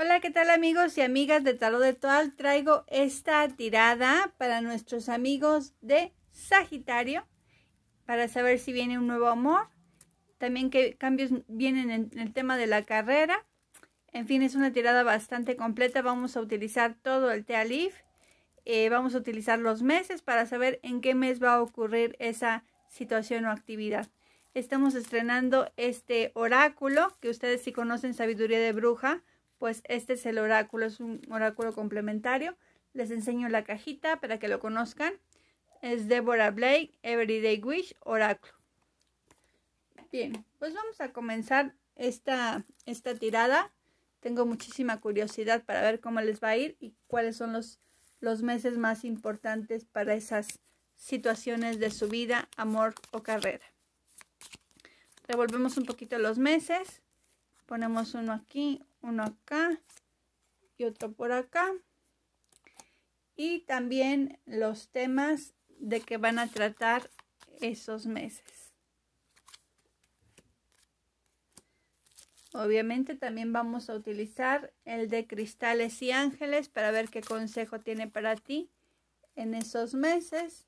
Hola, ¿qué tal amigos y amigas de Tarot de Toal? Traigo esta tirada para nuestros amigos de Sagitario para saber si viene un nuevo amor, también qué cambios vienen en el tema de la carrera. En fin, es una tirada bastante completa. Vamos a utilizar todo el Tea eh, vamos a utilizar los meses para saber en qué mes va a ocurrir esa situación o actividad. Estamos estrenando este oráculo que ustedes si conocen Sabiduría de Bruja pues este es el oráculo, es un oráculo complementario. Les enseño la cajita para que lo conozcan. Es Deborah Blake, Everyday Wish, oráculo. Bien, pues vamos a comenzar esta, esta tirada. Tengo muchísima curiosidad para ver cómo les va a ir y cuáles son los, los meses más importantes para esas situaciones de su vida, amor o carrera. Revolvemos un poquito los meses ponemos uno aquí, uno acá y otro por acá. Y también los temas de que van a tratar esos meses. Obviamente también vamos a utilizar el de cristales y ángeles para ver qué consejo tiene para ti en esos meses.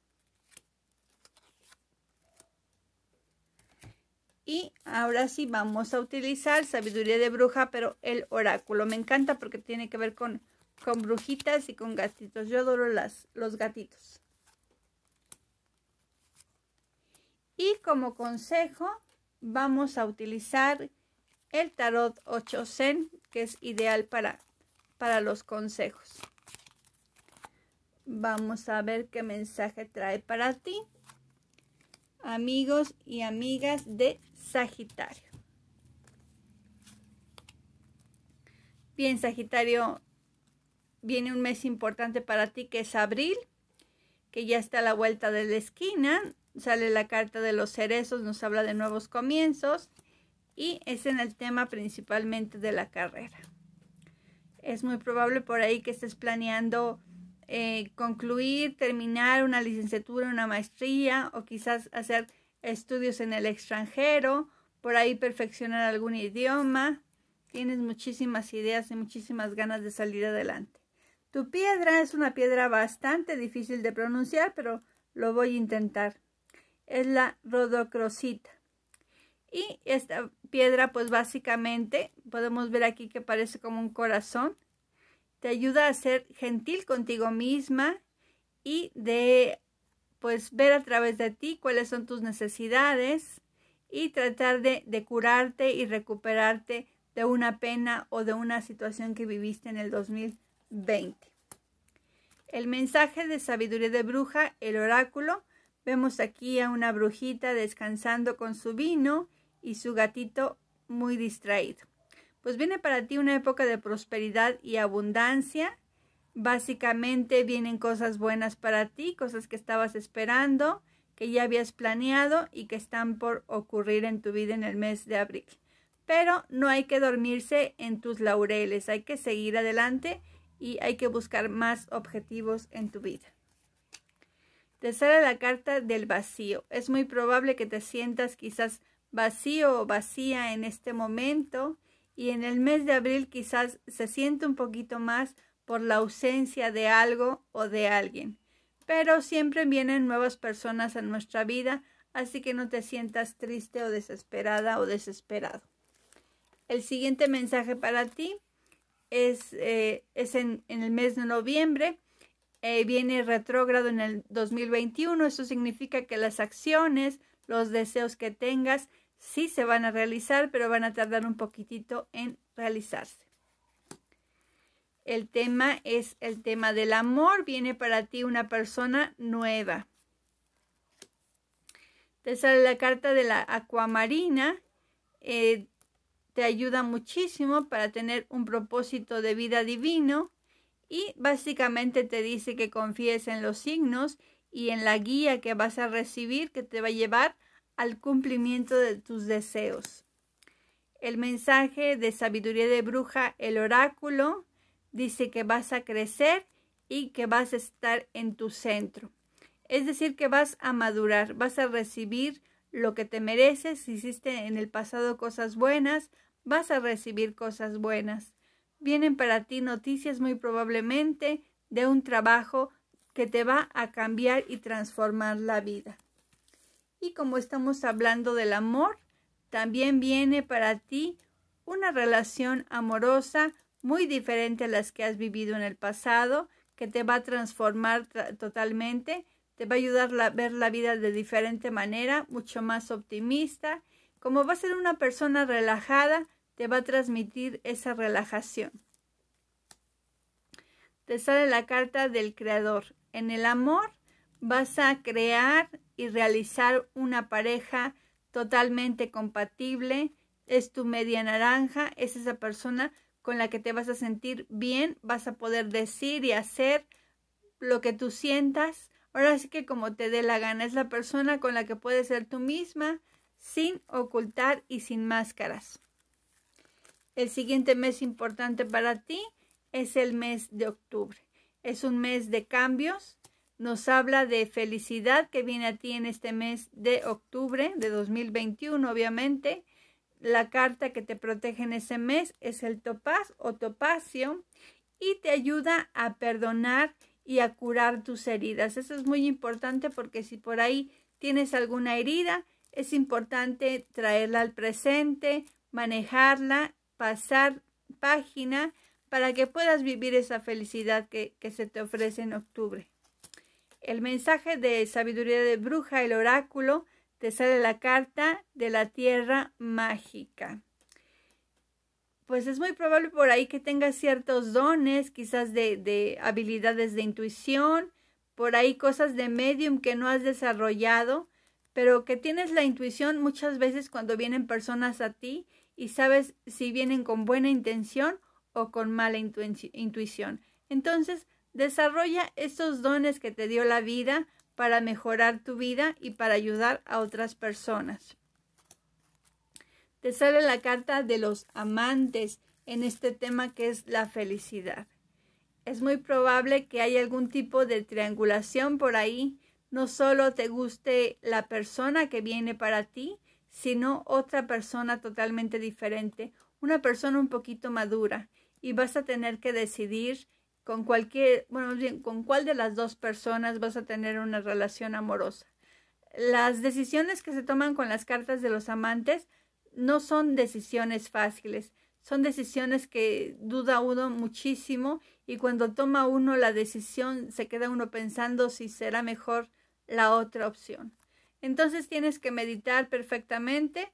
Y ahora sí vamos a utilizar sabiduría de bruja, pero el oráculo. Me encanta porque tiene que ver con, brujitas y con gatitos. Yo adoro las, los gatitos. Y como consejo vamos a utilizar el tarot 8 Zen, que es ideal para, para los consejos. Vamos a ver qué mensaje trae para ti amigos y amigas de Sagitario. Bien, Sagitario, viene un mes importante para ti que es abril, que ya está a la vuelta de la esquina. Sale la carta de los cerezos, nos habla de nuevos comienzos y es en el tema principalmente de la carrera. Es muy probable por ahí que estés planeando eh, concluir, terminar una licenciatura, una maestría o quizás hacer estudios en el extranjero, por ahí perfeccionar algún idioma. Tienes muchísimas ideas y muchísimas ganas de salir adelante. Tu piedra es una piedra bastante difícil de pronunciar, pero lo voy a intentar. Es la rodocrosita. Y esta piedra, pues básicamente, podemos ver aquí que parece como un corazón te ayuda a ser gentil contigo misma y de pues ver a través de ti cuáles son tus necesidades y tratar de, de curarte y recuperarte de una pena o de una situación que viviste en el 2020. El mensaje de sabiduría de bruja, el oráculo, vemos aquí a una brujita descansando con su vino y su gatito muy distraído pues viene para ti una época de prosperidad y abundancia. Básicamente vienen cosas buenas para ti, cosas que estabas esperando, que ya habías planeado y que están por ocurrir en tu vida en el mes de abril. Pero no hay que dormirse en tus laureles, hay que seguir adelante y hay que buscar más objetivos en tu vida. Te sale la carta del vacío. Es muy probable que te sientas quizás vacío o vacía en este momento y en el mes de abril quizás se siente un poquito más por la ausencia de algo o de alguien. Pero siempre vienen nuevas personas a nuestra vida, así que no te sientas triste o desesperada o desesperado. El siguiente mensaje para ti es, eh, es en, el mes de noviembre. Eh, viene retrógrado en el 2021. Eso significa que las acciones, los deseos que tengas sí se van a realizar, pero van a tardar un poquitito en realizarse. El tema es el tema del amor. Viene para ti una persona nueva. Te sale la carta de la acuamarina. Eh, te ayuda muchísimo para tener un propósito de vida divino. Y básicamente te dice que confíes en los signos y en la guía que vas a recibir que te va a llevar al cumplimiento de tus deseos. El mensaje de sabiduría de bruja, el oráculo, dice que vas a crecer y que vas a estar en tu centro. Es decir, que vas a madurar, vas a recibir lo que te mereces, si hiciste en el pasado cosas buenas, vas a recibir cosas buenas. Vienen para ti noticias muy probablemente de un trabajo que te va a cambiar y transformar la vida. Y como estamos hablando del amor, también viene para ti una relación amorosa muy diferente a las que has vivido en el pasado, que te va a transformar totalmente, te va a ayudar a ver la vida de diferente manera, mucho más optimista. Como va a ser una persona relajada, te va a transmitir esa relajación. Te sale la carta del Creador. En el amor vas a crear y realizar una pareja totalmente compatible. Es tu media naranja, es esa persona con la que te vas a sentir bien, vas a poder decir y hacer lo que tú sientas. Ahora sí que como te dé la gana, es la persona con la que puedes ser tú misma sin ocultar y sin máscaras. El siguiente mes importante para ti es el mes de octubre. Es un mes de cambios, nos habla de felicidad que viene a ti en este mes de octubre de 2021, obviamente. La carta que te protege en ese mes es el topaz o topacio y te ayuda a perdonar y a curar tus heridas. Eso es muy importante porque si por ahí tienes alguna herida, es importante traerla al presente, manejarla, pasar página para que puedas vivir esa felicidad que, que se te ofrece en octubre. El mensaje de sabiduría de bruja, el oráculo, te sale la carta de la tierra mágica. Pues es muy probable por ahí que tengas ciertos dones, quizás de, habilidades de intuición, por ahí cosas de medium que no has desarrollado, pero que tienes la intuición muchas veces cuando vienen personas a ti y sabes si vienen con buena intención o con mala intuición. Entonces, Desarrolla esos dones que te dio la vida para mejorar tu vida y para ayudar a otras personas. Te sale la carta de los amantes en este tema que es la felicidad. Es muy probable que haya algún tipo de triangulación por ahí. No solo te guste la persona que viene para ti, sino otra persona totalmente diferente, una persona un poquito madura, y vas a tener que decidir con cualquier, bueno, bien, con cuál de las dos personas vas a tener una relación amorosa. Las decisiones que se toman con las cartas de los amantes no son decisiones fáciles, son decisiones que duda uno muchísimo y cuando toma uno la decisión se queda uno pensando si será mejor la otra opción. Entonces tienes que meditar perfectamente.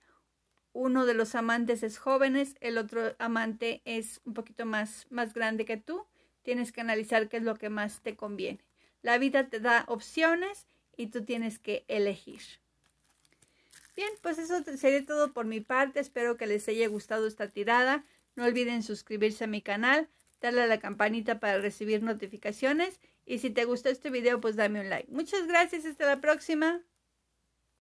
Uno de los amantes es jóvenes, el otro amante es un poquito más, más grande que tú tienes que analizar qué es lo que más te conviene. La vida te da opciones y tú tienes que elegir. Bien, pues eso sería todo por mi parte. Espero que les haya gustado esta tirada. No olviden suscribirse a mi canal, darle a la campanita para recibir notificaciones y si te gustó este video, pues dame un like. Muchas gracias, hasta la próxima.